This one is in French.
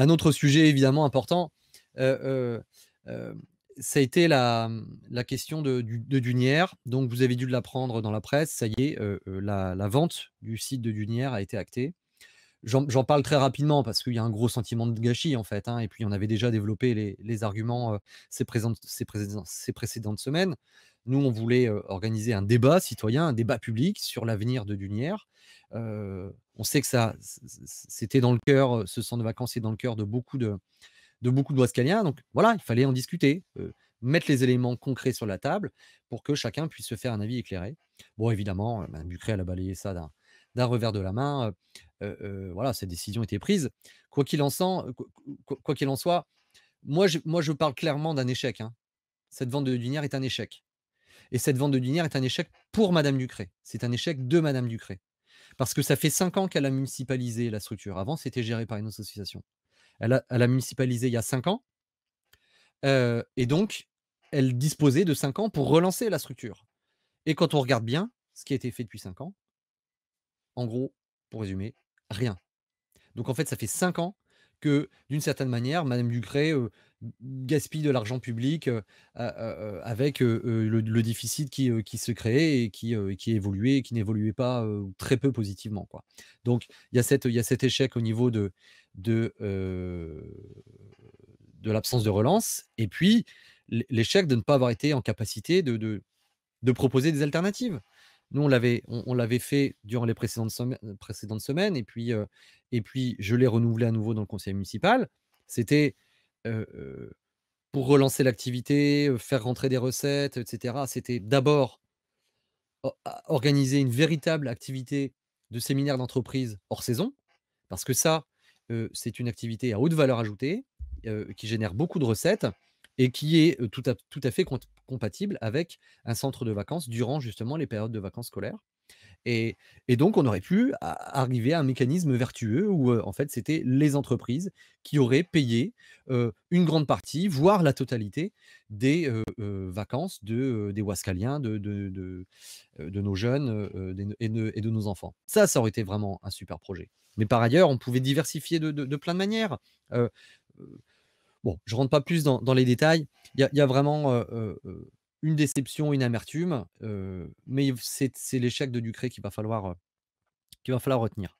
Un autre sujet évidemment important, euh, euh, euh, ça a été la, question de, Dunière. Donc vous avez dû l'apprendre dans la presse, ça y est, la, la, vente du site de Dunière a été actée. J'en parle très rapidement parce qu'il y a un gros sentiment de gâchis en fait. Hein, et puis on avait déjà développé les, arguments euh, ces, ces, ces, précédentes semaines. Nous, on voulait euh, organiser un débat citoyen, un débat public sur l'avenir de Dunière. Euh, on sait que ça, c'était dans le cœur, ce centre de vacances est dans le cœur de beaucoup de, de beaucoup de Donc voilà, il fallait en discuter, mettre les éléments concrets sur la table pour que chacun puisse se faire un avis éclairé. Bon, évidemment, ben, Bucré, a balayé ça d'un d'un revers de la main. voilà, cette décision était prise. Quoi qu'il en, soit, moi je, parle clairement d'un échec. Hein. Cette vente de Dunière est un échec. Et cette vente de Dunière est un échec pour Madame Ducré. C'est un échec de Madame Ducré. Parce que ça fait cinq ans qu'elle a municipalisé la structure. Avant, c'était géré par une association. Elle a, municipalisé il y a cinq ans. et donc, elle disposait de cinq ans pour relancer la structure. Et quand on regarde bien ce qui a été fait depuis cinq ans, en gros, pour résumer, rien. Donc en fait, ça fait cinq ans que, d'une certaine manière, Madame Ducré gaspille de l'argent public avec le, déficit qui, se créait et qui, évoluait et qui n'évoluait pas très peu positivement. Donc il y, a cet échec au niveau de, l'absence de relance et puis l'échec de ne pas avoir été en capacité de proposer des alternatives. Nous, on l'avait, on, fait durant les précédentes, euh, précédentes semaines, et puis, euh, et puis je l'ai renouvelé à nouveau dans le conseil municipal. C'était euh, pour relancer l'activité, faire rentrer des recettes, etc. C'était d'abord organiser une véritable activité de séminaire d'entreprise hors saison, parce que ça, c'est une activité à haute valeur ajoutée, qui génère beaucoup de recettes, et qui est tout à, tout à fait compatible avec un centre de vacances durant justement les périodes de vacances scolaires. Et, donc, on aurait pu arriver à un mécanisme vertueux où, en fait, c'était les entreprises qui auraient payé une grande partie, voire la totalité, des vacances de, des Wascaliens, de, de, nos jeunes et, et, de, nos enfants. Ça, ça aurait été vraiment un super projet. Mais par ailleurs, on pouvait diversifier de, plein de manières Bon, je rentre pas plus dans, les détails. Il y, a vraiment une déception, une amertume, mais c'est l'échec de Ducré qui va falloir qu'il va falloir retenir.